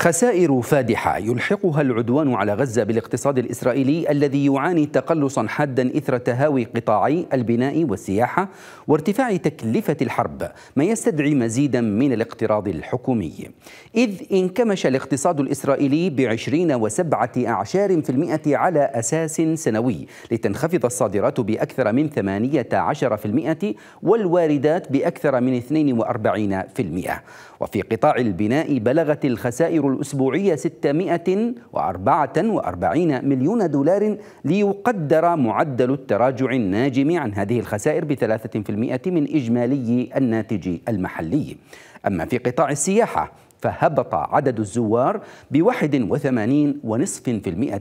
خسائر فادحة يلحقها العدوان على غزة بالاقتصاد الإسرائيلي الذي يعاني تقلصا حادا إثر تهاوي قطاعي البناء والسياحة وارتفاع تكلفة الحرب ما يستدعي مزيدا من الاقتراض الحكومي إذ انكمش الاقتصاد الإسرائيلي بعشرين وسبعة أعشار في المئة على أساس سنوي لتنخفض الصادرات بأكثر من ثمانية عشر في المئة والواردات بأكثر من 42 في المئة وفي قطاع البناء بلغت الخسائر الأسبوعية 644 مليون دولار ليقدر معدل التراجع الناجم عن هذه الخسائر ب 3% من إجمالي الناتج المحلي أما في قطاع السياحة فهبط عدد الزوار ب 81.5%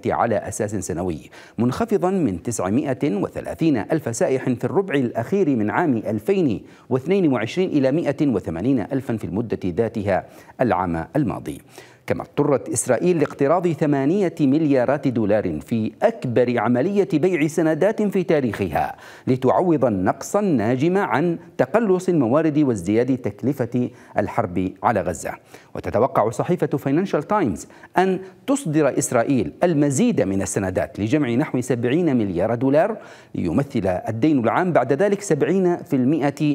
على أساس سنوي منخفضا من 930 ألف سائح في الربع الأخير من عام 2022 إلى 180 ألفا في المدة ذاتها العام الماضي كما اضطرت إسرائيل لاقتراض ثمانية مليارات دولار في أكبر عملية بيع سندات في تاريخها لتعوض النقص الناجم عن تقلص الموارد وازدياد تكلفة الحرب على غزة وتتوقع صحيفة فاينانشال تايمز أن تصدر إسرائيل المزيد من السندات لجمع نحو 70 مليار دولار ليمثل الدين العام بعد ذلك 70%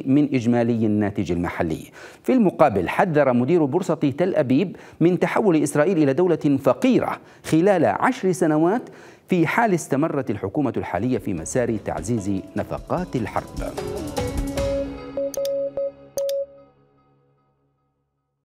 من إجمالي الناتج المحلي في المقابل حذر مدير بورصة تل أبيب من تحول تحول إسرائيل إلى دولة فقيرة خلال عشر سنوات في حال استمرت الحكومة الحالية في مسار تعزيز نفقات الحرب